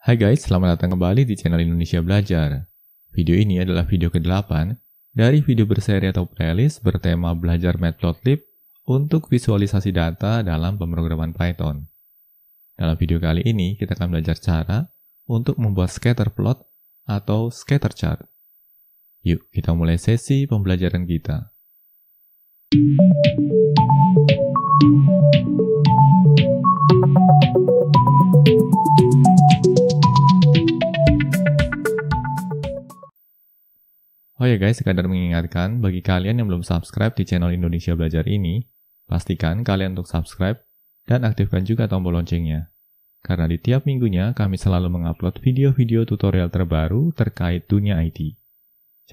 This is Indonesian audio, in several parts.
Hai guys, selamat datang kembali di channel Indonesia Belajar. Video ini adalah video ke-8 dari video berseri atau playlist bertema belajar matplotlib untuk visualisasi data dalam pemrograman Python. Dalam video kali ini, kita akan belajar cara untuk membuat scatter plot atau scatter chart. Yuk, kita mulai sesi pembelajaran kita. Oh ya guys, sekadar mengingatkan, bagi kalian yang belum subscribe di channel Indonesia Belajar ini, pastikan kalian untuk subscribe dan aktifkan juga tombol loncengnya. Karena di tiap minggunya kami selalu mengupload video-video tutorial terbaru terkait dunia IT.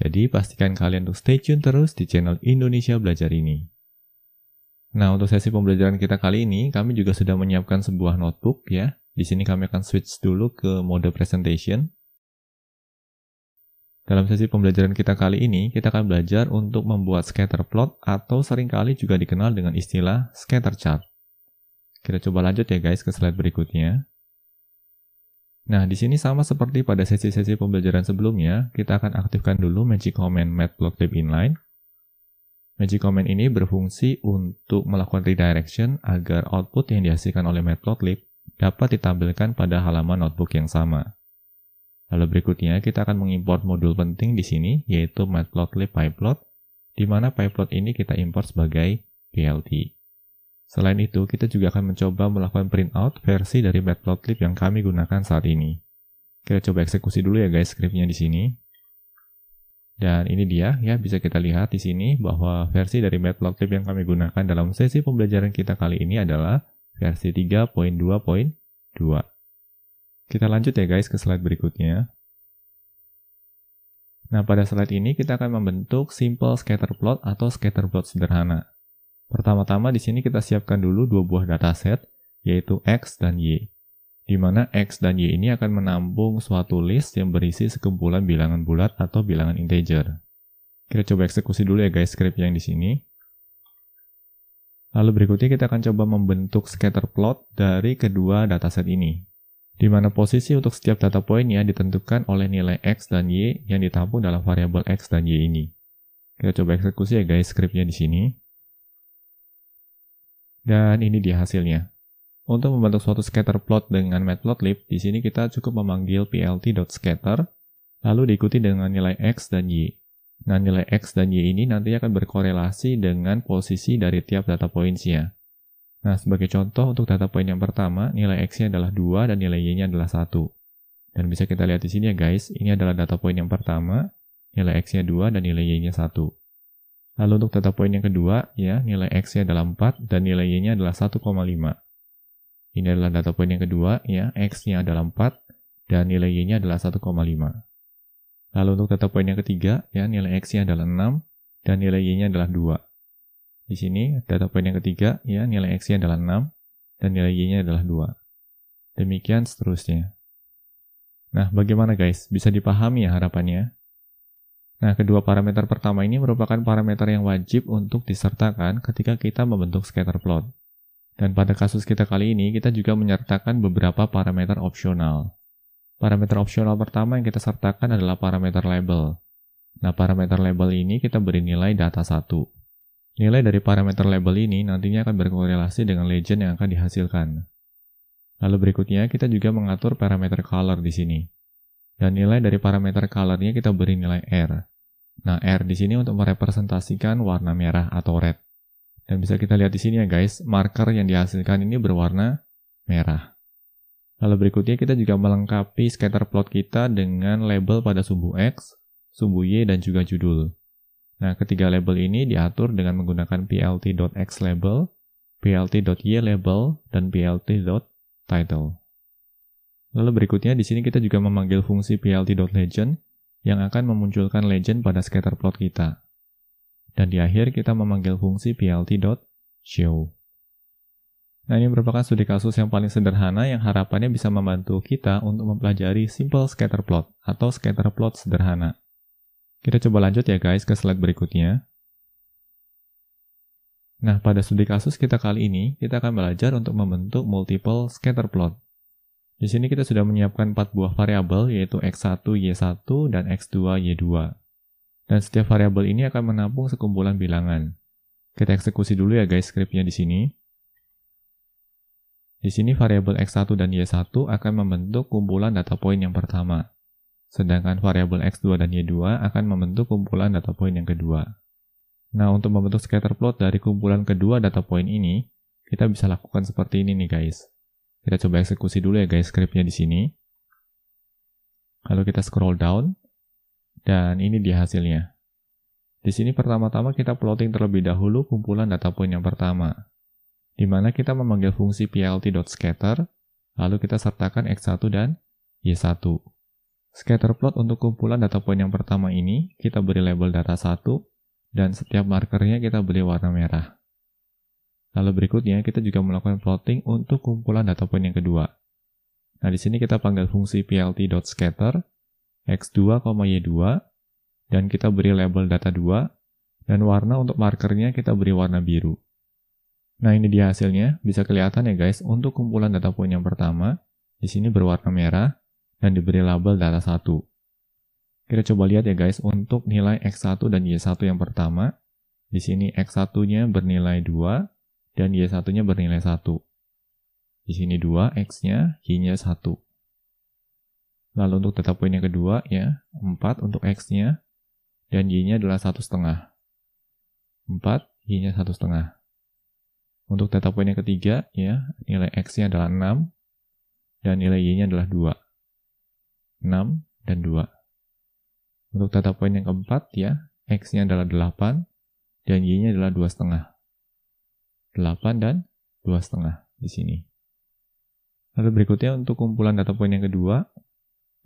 Jadi pastikan kalian untuk stay tune terus di channel Indonesia Belajar ini. Nah, untuk sesi pembelajaran kita kali ini, kami juga sudah menyiapkan sebuah notebook ya. Di sini kami akan switch dulu ke mode presentation. Dalam sesi pembelajaran kita kali ini, kita akan belajar untuk membuat scatter plot atau seringkali juga dikenal dengan istilah scatter chart. Kita coba lanjut ya guys ke slide berikutnya. Nah, di sini sama seperti pada sesi-sesi pembelajaran sebelumnya, kita akan aktifkan dulu Magic Command Matplotlib Inline. Magic Command ini berfungsi untuk melakukan redirection agar output yang dihasilkan oleh Matplotlib dapat ditampilkan pada halaman notebook yang sama. Lalu berikutnya kita akan mengimport modul penting di sini yaitu matplotlib pyplot di mana pyplot ini kita import sebagai plt. Selain itu, kita juga akan mencoba melakukan printout versi dari matplotlib yang kami gunakan saat ini. Kita coba eksekusi dulu ya guys scriptnya di sini. Dan ini dia, ya bisa kita lihat di sini bahwa versi dari matplotlib yang kami gunakan dalam sesi pembelajaran kita kali ini adalah versi 3.2.2. Kita lanjut ya guys ke slide berikutnya. Nah, pada slide ini kita akan membentuk simple scatter plot atau scatter plot sederhana. Pertama-tama di sini kita siapkan dulu dua buah dataset, yaitu X dan Y. Di mana X dan Y ini akan menampung suatu list yang berisi sekumpulan bilangan bulat atau bilangan integer. Kita coba eksekusi dulu ya guys script yang di sini. Lalu berikutnya kita akan coba membentuk scatter plot dari kedua dataset ini di mana posisi untuk setiap data poinnya ditentukan oleh nilai X dan Y yang ditampung dalam variabel X dan Y ini. Kita coba eksekusi ya guys scriptnya di sini. Dan ini dia hasilnya. Untuk membentuk suatu scatter plot dengan matplotlib, di sini kita cukup memanggil plt.scatter, lalu diikuti dengan nilai X dan Y. Nah, nilai X dan Y ini nantinya akan berkorelasi dengan posisi dari tiap data points-nya. Nah, sebagai contoh untuk data point yang pertama, nilai X-nya adalah 2 dan nilai Y-nya adalah 1. Dan bisa kita lihat di sini ya guys, ini adalah data point yang pertama, nilai X-nya 2 dan nilai Y-nya 1. Lalu untuk data point yang kedua, ya nilai X-nya adalah 4 dan nilai Y-nya adalah 1,5. Ini adalah data point yang kedua, ya X-nya adalah 4 dan nilai Y-nya adalah 1,5. Lalu untuk data point yang ketiga, ya nilai X-nya adalah 6 dan nilai Y-nya adalah 2. Di sini data poin yang ketiga ya nilai x nya adalah 6 dan nilai y-nya adalah 2. Demikian seterusnya. Nah, bagaimana guys? Bisa dipahami ya harapannya? Nah, kedua parameter pertama ini merupakan parameter yang wajib untuk disertakan ketika kita membentuk scatter plot. Dan pada kasus kita kali ini, kita juga menyertakan beberapa parameter opsional. Parameter opsional pertama yang kita sertakan adalah parameter label. Nah, parameter label ini kita beri nilai data 1. Nilai dari parameter label ini nantinya akan berkorelasi dengan legend yang akan dihasilkan. Lalu berikutnya kita juga mengatur parameter color di sini. Dan nilai dari parameter colornya kita beri nilai R. Nah, R di sini untuk merepresentasikan warna merah atau red. Dan bisa kita lihat di sini ya guys, marker yang dihasilkan ini berwarna merah. Lalu berikutnya kita juga melengkapi scatter plot kita dengan label pada sumbu X, sumbu Y, dan juga judul. Nah, ketiga label ini diatur dengan menggunakan plt.xlabel, plt.ylabel, dan plt.title. Lalu berikutnya di sini kita juga memanggil fungsi plt.legend yang akan memunculkan legend pada scatter plot kita. Dan di akhir kita memanggil fungsi plt.show. Nah, ini merupakan studi kasus yang paling sederhana yang harapannya bisa membantu kita untuk mempelajari simple scatter plot atau scatter plot sederhana. Kita coba lanjut ya guys ke slide berikutnya. Nah, pada studi kasus kita kali ini, kita akan belajar untuk membentuk multiple scatter plot. Di sini kita sudah menyiapkan 4 buah variabel yaitu x1, y1, dan x2, y2. Dan setiap variabel ini akan menampung sekumpulan bilangan. Kita eksekusi dulu ya guys scriptnya di sini. Di sini variabel x1 dan y1 akan membentuk kumpulan data point yang pertama. Sedangkan variabel X2 dan Y2 akan membentuk kumpulan data point yang kedua. Nah, untuk membentuk scatter plot dari kumpulan kedua data point ini, kita bisa lakukan seperti ini nih guys. Kita coba eksekusi dulu ya guys scriptnya di sini. Lalu kita scroll down, dan ini dia hasilnya. Di sini pertama-tama kita plotting terlebih dahulu kumpulan data point yang pertama, di mana kita memanggil fungsi plt.scatter, lalu kita sertakan x1 dan y1. Scatter plot untuk kumpulan data poin yang pertama ini, kita beri label data 1, dan setiap markernya kita beri warna merah. Lalu berikutnya, kita juga melakukan plotting untuk kumpulan data poin yang kedua. Nah, di sini kita panggil fungsi plt.scatter, x2, y2, dan kita beri label data 2, dan warna untuk markernya kita beri warna biru. Nah, ini dia hasilnya. Bisa kelihatan ya guys, untuk kumpulan data poin yang pertama, di sini berwarna merah, dan diberi label data 1. Kita coba lihat ya guys, untuk nilai X1 dan Y1 yang pertama, di sini X1-nya bernilai 2 dan Y1-nya bernilai 1. Di sini 2, X-nya, Y-nya 1. Lalu untuk data poin yang kedua ya, 4 untuk X-nya, dan Y-nya adalah 1,5. 4, Y-nya 1,5. Untuk data poin yang ketiga, ya, nilai X-nya adalah 6, dan nilai Y-nya adalah 2. 6, dan 2. Untuk data poin yang keempat ya, X-nya adalah 8, dan Y-nya adalah 2,5. 8 dan 2,5 di sini. Lalu berikutnya untuk kumpulan data poin yang kedua,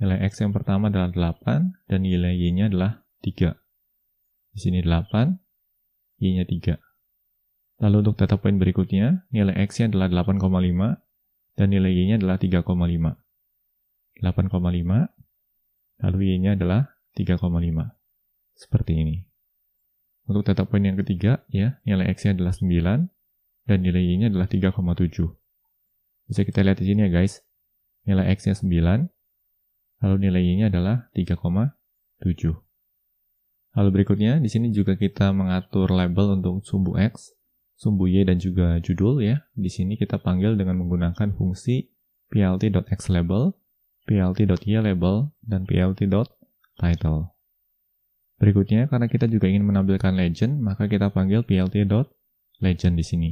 nilai X yang pertama adalah 8, dan nilai Y-nya adalah 3. Di sini 8, Y-nya 3. Lalu untuk data poin berikutnya, nilai X-nya adalah 8,5, dan nilai Y-nya adalah 3,5. 8,5 lalu Y-nya adalah 3,5 seperti ini. Untuk tata poin yang ketiga ya, nilai X-nya adalah 9 dan nilai Y-nya adalah 3,7. Bisa kita lihat di sini ya guys. Nilai X-nya 9 lalu nilai Y-nya adalah 3,7. Lalu berikutnya di sini juga kita mengatur label untuk sumbu X, sumbu Y dan juga judul ya. Di sini kita panggil dengan menggunakan fungsi plt.xlabel plt.ylabel, e dan plt.title. Berikutnya, karena kita juga ingin menampilkan legend, maka kita panggil plt.legend di sini.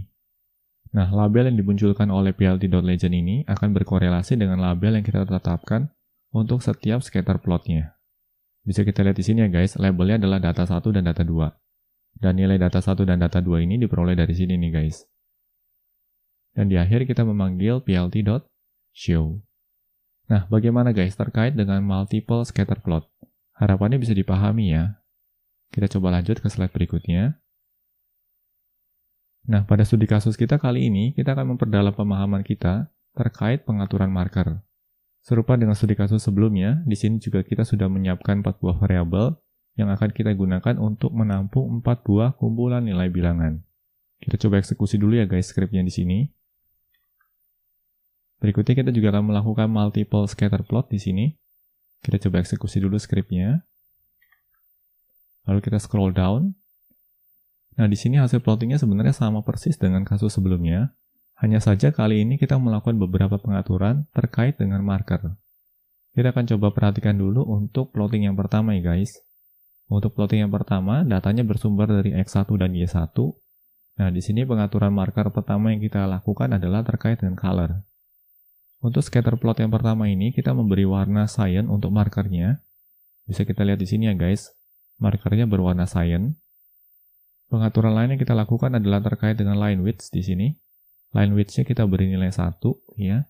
Nah, label yang dimunculkan oleh plt.legend ini akan berkorelasi dengan label yang kita tetapkan untuk setiap scatter plotnya. Bisa kita lihat di sini ya guys, labelnya adalah data 1 dan data 2. Dan nilai data 1 dan data 2 ini diperoleh dari sini nih guys. Dan di akhir kita memanggil plt.show. Nah, bagaimana guys terkait dengan multiple scatter plot? Harapannya bisa dipahami ya. Kita coba lanjut ke slide berikutnya. Nah, pada studi kasus kita kali ini, kita akan memperdalam pemahaman kita terkait pengaturan marker. Serupa dengan studi kasus sebelumnya, di sini juga kita sudah menyiapkan 4 buah variabel yang akan kita gunakan untuk menampung 4 buah kumpulan nilai bilangan. Kita coba eksekusi dulu ya guys skripnya di sini. Berikutnya kita juga akan melakukan multiple scatter plot di sini. Kita coba eksekusi dulu scriptnya. Lalu kita scroll down. Nah, di sini hasil plottingnya sebenarnya sama persis dengan kasus sebelumnya. Hanya saja kali ini kita melakukan beberapa pengaturan terkait dengan marker. Kita akan coba perhatikan dulu untuk plotting yang pertama ya guys. Untuk plotting yang pertama, datanya bersumber dari X1 dan Y1. Nah, di sini pengaturan marker pertama yang kita lakukan adalah terkait dengan color. Untuk scatter plot yang pertama ini, kita memberi warna cyan untuk markernya. Bisa kita lihat di sini ya guys, markernya berwarna cyan. Pengaturan lain yang kita lakukan adalah terkait dengan line width di sini. Line width-nya kita beri nilai 1 ya.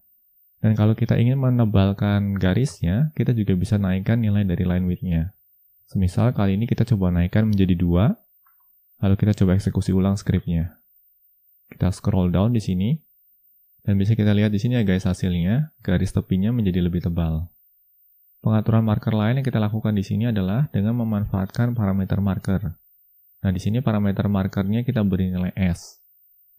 Dan kalau kita ingin menebalkan garisnya, kita juga bisa naikkan nilai dari line width-nya. Semisal kali ini kita coba naikkan menjadi 2, lalu kita coba eksekusi ulang script-nya. Kita scroll down di sini, dan bisa kita lihat di sini ya guys hasilnya, garis tepinya menjadi lebih tebal. Pengaturan marker lain yang kita lakukan di sini adalah dengan memanfaatkan parameter marker. Nah, di sini parameter markernya kita beri nilai S.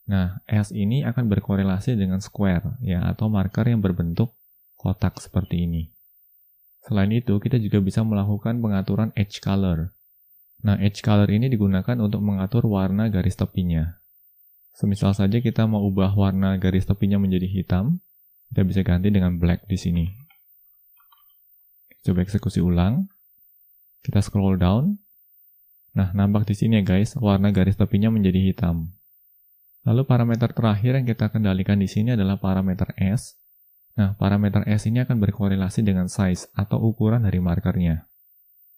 Nah, S ini akan berkorelasi dengan square, ya, atau marker yang berbentuk kotak seperti ini. Selain itu, kita juga bisa melakukan pengaturan edge color. Nah, edge color ini digunakan untuk mengatur warna garis tepinya. Semisal saja kita mau ubah warna garis tepinya menjadi hitam, kita bisa ganti dengan black di sini. Coba eksekusi ulang. Kita scroll down. Nah, nampak di sini ya guys, warna garis tepinya menjadi hitam. Lalu parameter terakhir yang kita kendalikan di sini adalah parameter S. Nah, parameter S ini akan berkorelasi dengan size atau ukuran dari markernya.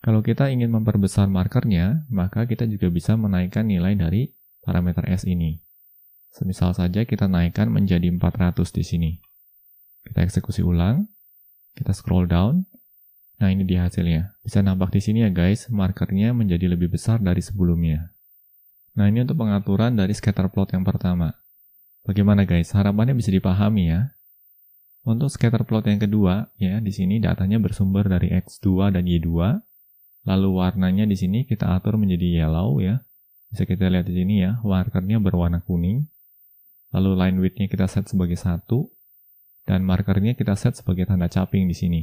Kalau kita ingin memperbesar markernya, maka kita juga bisa menaikkan nilai dari parameter S ini. Semisal saja kita naikkan menjadi 400 di sini. Kita eksekusi ulang, kita scroll down. Nah, ini dia hasilnya. Bisa nampak di sini ya guys, markernya menjadi lebih besar dari sebelumnya. Nah, ini untuk pengaturan dari scatter plot yang pertama. Bagaimana guys? Harapannya bisa dipahami ya. Untuk scatter plot yang kedua, ya di sini datanya bersumber dari X2 dan Y2. Lalu warnanya di sini kita atur menjadi yellow ya. Bisa kita lihat di sini ya, markernya berwarna kuning. Lalu line width-nya kita set sebagai satu dan markernya kita set sebagai tanda caping di sini.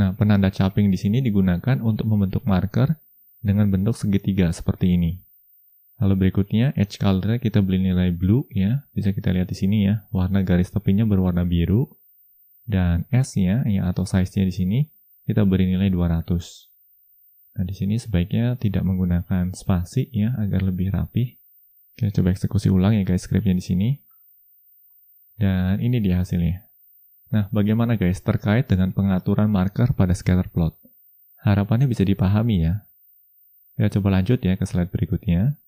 Nah, penanda caping di sini digunakan untuk membentuk marker dengan bentuk segitiga seperti ini. Lalu berikutnya edge color kita beli nilai blue ya, bisa kita lihat di sini ya, warna garis tepinya berwarna biru dan S-nya ya atau size-nya di sini kita beri nilai 200. Nah, di sini sebaiknya tidak menggunakan spasi ya agar lebih rapi. Kita coba eksekusi ulang ya guys scriptnya di sini. Dan ini dia hasilnya. Nah, bagaimana guys terkait dengan pengaturan marker pada scatter plot? Harapannya bisa dipahami ya. Kita ya, coba lanjut ya ke slide berikutnya.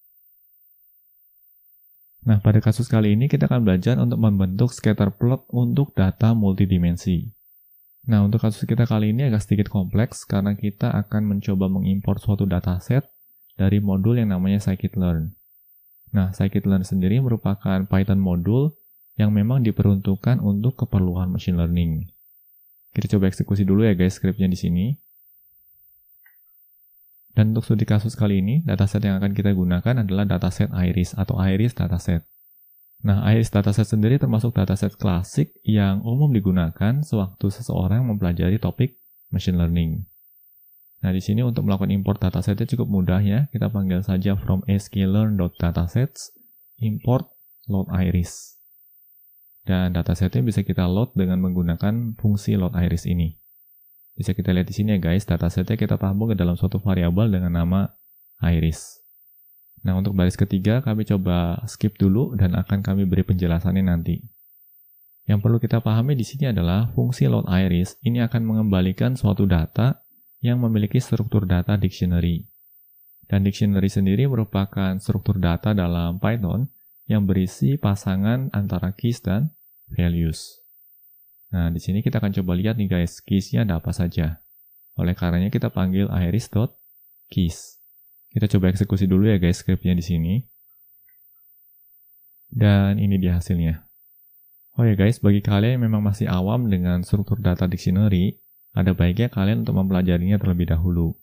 Nah, pada kasus kali ini kita akan belajar untuk membentuk scatter plot untuk data multidimensi. Nah, untuk kasus kita kali ini agak sedikit kompleks karena kita akan mencoba mengimpor suatu dataset dari modul yang namanya scikit-learn. Nah, scikit-learn sendiri merupakan Python modul yang memang diperuntukkan untuk keperluan machine learning. Kita coba eksekusi dulu ya guys scriptnya di sini. Dan untuk studi kasus kali ini, dataset yang akan kita gunakan adalah dataset IRIS atau IRIS dataset. Nah, IRIS dataset sendiri termasuk dataset klasik yang umum digunakan sewaktu seseorang mempelajari topik machine learning. Nah, di sini untuk melakukan import datasetnya cukup mudah ya. Kita panggil saja from sklearn.datasets import load iris. Dan datasetnya bisa kita load dengan menggunakan fungsi load iris ini. Bisa kita lihat di sini ya guys, datasetnya kita tampung ke dalam suatu variabel dengan nama iris. Nah untuk baris ketiga kami coba skip dulu dan akan kami beri penjelasannya nanti. Yang perlu kita pahami di sini adalah fungsi load iris ini akan mengembalikan suatu data yang memiliki struktur data dictionary. Dan dictionary sendiri merupakan struktur data dalam Python yang berisi pasangan antara keys dan values. Nah, di sini kita akan coba lihat nih guys, keys-nya ada apa saja. Oleh karenanya kita panggil iris.keys. Kita coba eksekusi dulu ya guys script-nya di sini. Dan ini dia hasilnya. Oh ya guys, bagi kalian yang memang masih awam dengan struktur data dictionary, ada baiknya kalian untuk mempelajarinya terlebih dahulu.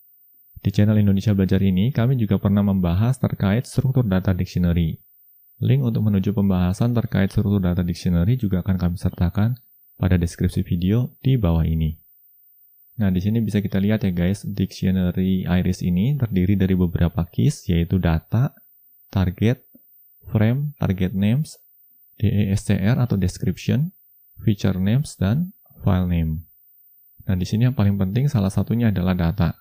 Di channel Indonesia Belajar ini, kami juga pernah membahas terkait struktur data dictionary. Link untuk menuju pembahasan terkait struktur data dictionary juga akan kami sertakan pada deskripsi video di bawah ini. Nah, di sini bisa kita lihat ya guys, dictionary iris ini terdiri dari beberapa keys yaitu data, target, frame, target names, descr atau description, feature names, dan file name. Nah, di sini yang paling penting salah satunya adalah data.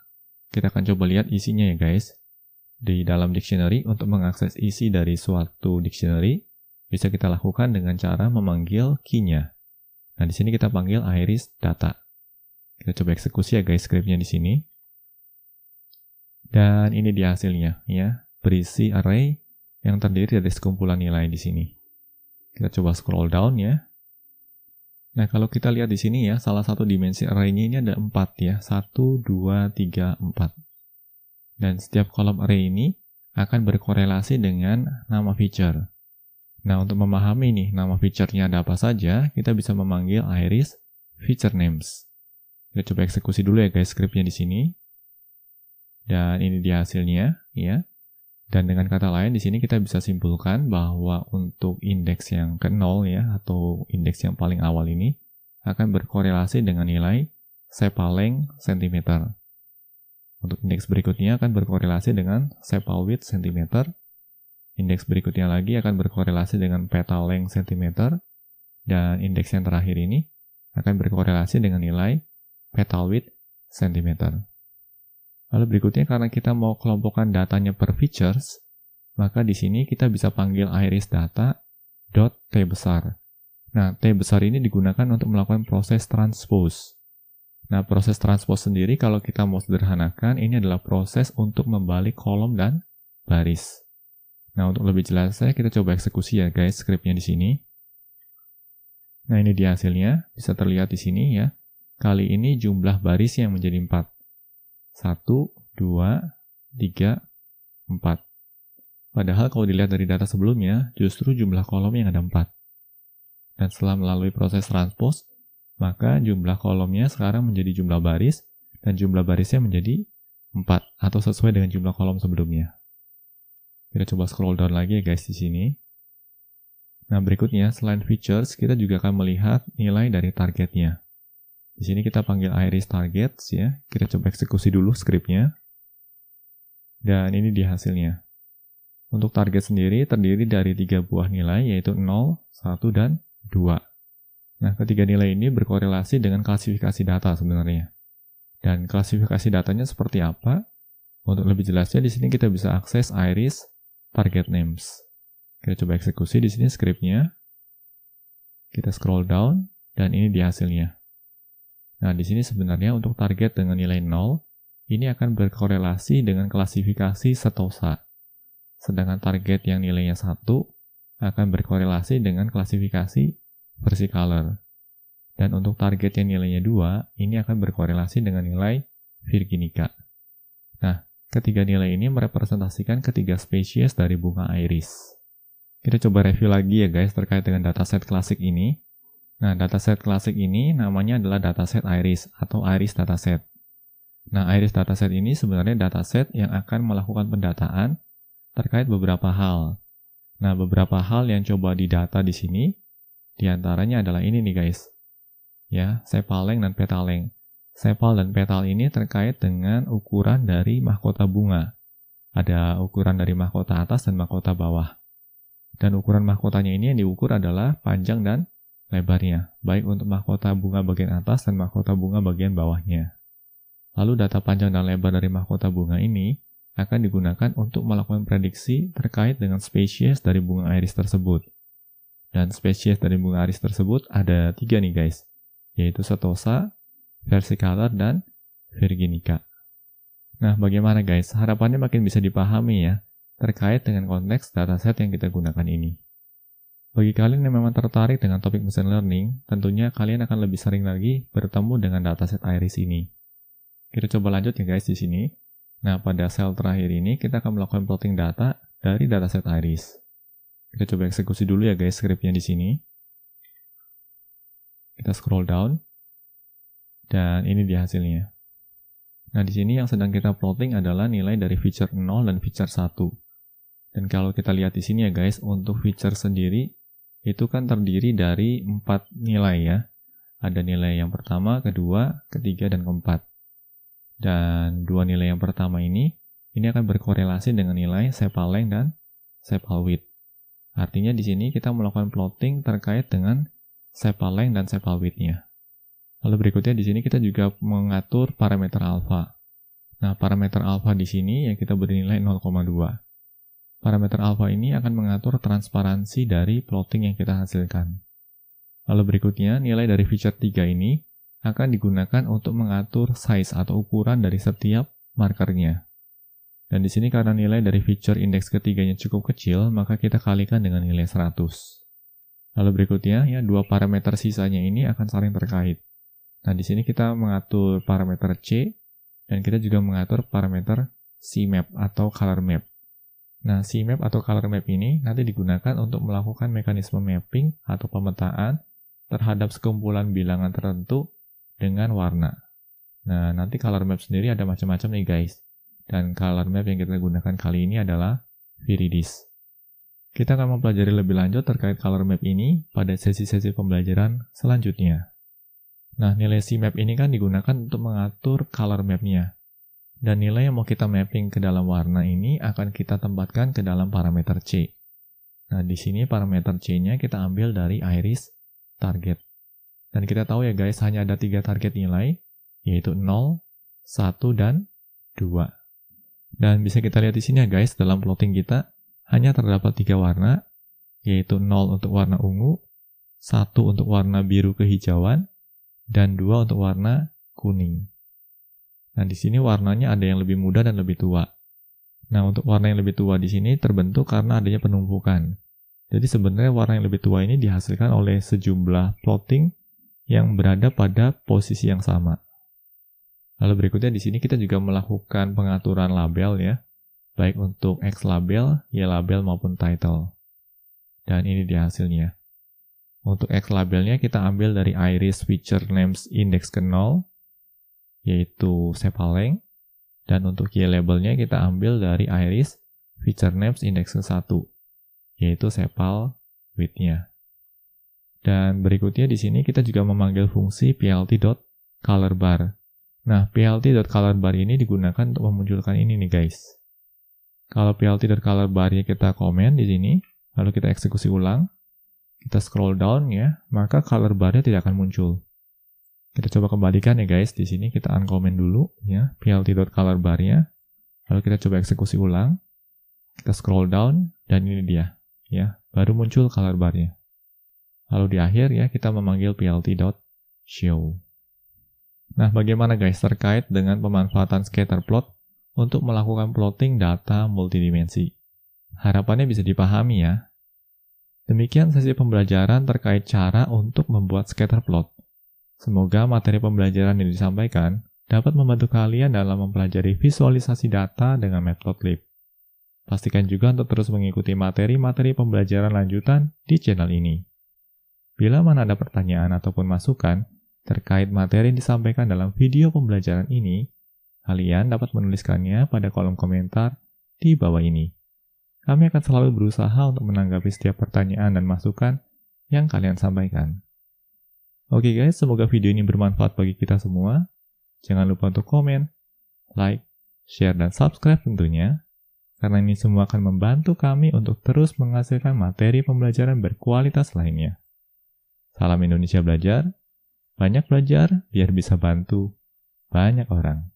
Kita akan coba lihat isinya ya guys di dalam dictionary untuk mengakses isi dari suatu dictionary bisa kita lakukan dengan cara memanggil key-nya. Nah, di sini kita panggil iris data. Kita coba eksekusi ya guys scriptnya di sini. Dan ini dia hasilnya ya, berisi array yang terdiri dari sekumpulan nilai di sini. Kita coba scroll down ya. Nah, kalau kita lihat di sini ya, salah satu dimensi array-nya ini ada 4 ya. 1, 2, 3, 4. Dan setiap kolom array ini akan berkorelasi dengan nama feature. Nah, untuk memahami nih nama feature-nya ada apa saja, kita bisa memanggil iris feature names. Kita coba eksekusi dulu ya guys scriptnya di sini. Dan ini dia hasilnya, ya. Dan dengan kata lain, di sini kita bisa simpulkan bahwa untuk indeks yang ke nol ya, atau indeks yang paling awal ini, akan berkorelasi dengan nilai sepaleng sentimeter. Untuk indeks berikutnya akan berkorelasi dengan sepal width cm. Indeks berikutnya lagi akan berkorelasi dengan petal length cm. Dan indeks yang terakhir ini akan berkorelasi dengan nilai petal width cm. Lalu berikutnya karena kita mau kelompokkan datanya per features, maka di sini kita bisa panggil iris data dot t besar. Nah, t besar ini digunakan untuk melakukan proses transpose. Nah, proses transpose sendiri kalau kita mau sederhanakan, ini adalah proses untuk membalik kolom dan baris. Nah, untuk lebih jelas saya kita coba eksekusi ya guys scriptnya di sini. Nah, ini dia hasilnya. Bisa terlihat di sini ya. Kali ini jumlah baris yang menjadi 4. 1, 2, 3, 4. Padahal kalau dilihat dari data sebelumnya, justru jumlah kolom yang ada 4. Dan setelah melalui proses transpose, maka jumlah kolomnya sekarang menjadi jumlah baris, dan jumlah barisnya menjadi 4, atau sesuai dengan jumlah kolom sebelumnya. Kita coba scroll down lagi ya guys di sini. Nah, berikutnya, selain features, kita juga akan melihat nilai dari targetnya. Di sini kita panggil iris targets ya. Kita coba eksekusi dulu scriptnya. Dan ini di hasilnya. Untuk target sendiri terdiri dari tiga buah nilai, yaitu 0, 1, dan 2. Nah, ketiga nilai ini berkorelasi dengan klasifikasi data sebenarnya. Dan klasifikasi datanya seperti apa? Untuk lebih jelasnya di sini kita bisa akses iris target names. Kita coba eksekusi di sini scriptnya. Kita scroll down dan ini di hasilnya. Nah, di sini sebenarnya untuk target dengan nilai 0 ini akan berkorelasi dengan klasifikasi setosa. Sedangkan target yang nilainya satu akan berkorelasi dengan klasifikasi versi color. Dan untuk target yang nilainya 2, ini akan berkorelasi dengan nilai virginica. Nah, ketiga nilai ini merepresentasikan ketiga spesies dari bunga iris. Kita coba review lagi ya guys terkait dengan dataset klasik ini. Nah, dataset klasik ini namanya adalah dataset iris atau iris dataset. Nah, iris dataset ini sebenarnya dataset yang akan melakukan pendataan terkait beberapa hal. Nah, beberapa hal yang coba didata di sini di antaranya adalah ini nih guys. Ya, sepaleng dan petaleng. Sepal dan petal ini terkait dengan ukuran dari mahkota bunga. Ada ukuran dari mahkota atas dan mahkota bawah. Dan ukuran mahkotanya ini yang diukur adalah panjang dan lebarnya, baik untuk mahkota bunga bagian atas dan mahkota bunga bagian bawahnya. Lalu data panjang dan lebar dari mahkota bunga ini akan digunakan untuk melakukan prediksi terkait dengan spesies dari bunga iris tersebut. Dan spesies dari bunga aris tersebut ada tiga nih guys, yaitu setosa, versicolor, dan virginica. Nah, bagaimana guys? Harapannya makin bisa dipahami ya, terkait dengan konteks dataset yang kita gunakan ini. Bagi kalian yang memang tertarik dengan topik machine learning, tentunya kalian akan lebih sering lagi bertemu dengan dataset iris ini. Kita coba lanjut ya guys di sini. Nah, pada sel terakhir ini kita akan melakukan plotting data dari dataset iris. Kita coba eksekusi dulu ya guys scriptnya di sini. Kita scroll down. Dan ini dia hasilnya. Nah, di sini yang sedang kita plotting adalah nilai dari feature 0 dan feature 1. Dan kalau kita lihat di sini ya guys, untuk feature sendiri itu kan terdiri dari empat nilai ya. Ada nilai yang pertama, kedua, ketiga, dan keempat. Dan dua nilai yang pertama ini, ini akan berkorelasi dengan nilai sepal length dan sepal width. Artinya di sini kita melakukan plotting terkait dengan sepal length dan sepal width-nya. Lalu berikutnya di sini kita juga mengatur parameter alpha. Nah, parameter alpha di sini yang kita beri nilai 0,2. Parameter alpha ini akan mengatur transparansi dari plotting yang kita hasilkan. Lalu berikutnya, nilai dari feature 3 ini akan digunakan untuk mengatur size atau ukuran dari setiap markernya. Dan di sini karena nilai dari feature indeks ketiganya cukup kecil, maka kita kalikan dengan nilai 100. Lalu berikutnya, ya dua parameter sisanya ini akan saling terkait. Nah, di sini kita mengatur parameter C, dan kita juga mengatur parameter c-map atau color map. Nah, c-map atau color map ini nanti digunakan untuk melakukan mekanisme mapping atau pemetaan terhadap sekumpulan bilangan tertentu dengan warna. Nah, nanti color map sendiri ada macam-macam nih guys. Dan color map yang kita gunakan kali ini adalah Viridis. Kita akan mempelajari lebih lanjut terkait color map ini pada sesi-sesi pembelajaran selanjutnya. Nah, nilai si map ini kan digunakan untuk mengatur color mapnya. Dan nilai yang mau kita mapping ke dalam warna ini akan kita tempatkan ke dalam parameter C. Nah, di sini parameter C-nya kita ambil dari iris target. Dan kita tahu ya guys, hanya ada tiga target nilai, yaitu 0, 1, dan 2. Dan bisa kita lihat di sini ya guys, dalam plotting kita hanya terdapat tiga warna, yaitu 0 untuk warna ungu, 1 untuk warna biru kehijauan, dan 2 untuk warna kuning. Nah, di sini warnanya ada yang lebih muda dan lebih tua. Nah, untuk warna yang lebih tua di sini terbentuk karena adanya penumpukan. Jadi sebenarnya warna yang lebih tua ini dihasilkan oleh sejumlah plotting yang berada pada posisi yang sama. Lalu berikutnya di sini kita juga melakukan pengaturan label ya, baik untuk X label, Y label maupun title. Dan ini dia hasilnya. Untuk X labelnya kita ambil dari iris feature names index ke 0, yaitu sepaleng. Dan untuk Y labelnya kita ambil dari iris feature names index ke 1, yaitu sepal width-nya. Dan berikutnya di sini kita juga memanggil fungsi plt.colorbar Nah, plt.colorbar ini digunakan untuk memunculkan ini nih guys. Kalau plt.colorbar-nya kita komen di sini, lalu kita eksekusi ulang, kita scroll down ya, maka color bar-nya tidak akan muncul. Kita coba kembalikan ya guys, di sini kita uncomment dulu ya, plt.colorbar nya lalu kita coba eksekusi ulang, kita scroll down, dan ini dia ya, baru muncul color bar-nya. Lalu di akhir ya, kita memanggil plt.show. Nah, bagaimana guys terkait dengan pemanfaatan scatter plot untuk melakukan plotting data multidimensi? Harapannya bisa dipahami ya. Demikian sesi pembelajaran terkait cara untuk membuat scatter plot. Semoga materi pembelajaran yang disampaikan dapat membantu kalian dalam mempelajari visualisasi data dengan Matplotlib. Pastikan juga untuk terus mengikuti materi-materi pembelajaran lanjutan di channel ini. Bila mana ada pertanyaan ataupun masukan, terkait materi yang disampaikan dalam video pembelajaran ini, kalian dapat menuliskannya pada kolom komentar di bawah ini. Kami akan selalu berusaha untuk menanggapi setiap pertanyaan dan masukan yang kalian sampaikan. Oke guys, semoga video ini bermanfaat bagi kita semua. Jangan lupa untuk komen, like, share, dan subscribe tentunya. Karena ini semua akan membantu kami untuk terus menghasilkan materi pembelajaran berkualitas lainnya. Salam Indonesia Belajar, banyak belajar biar bisa bantu banyak orang.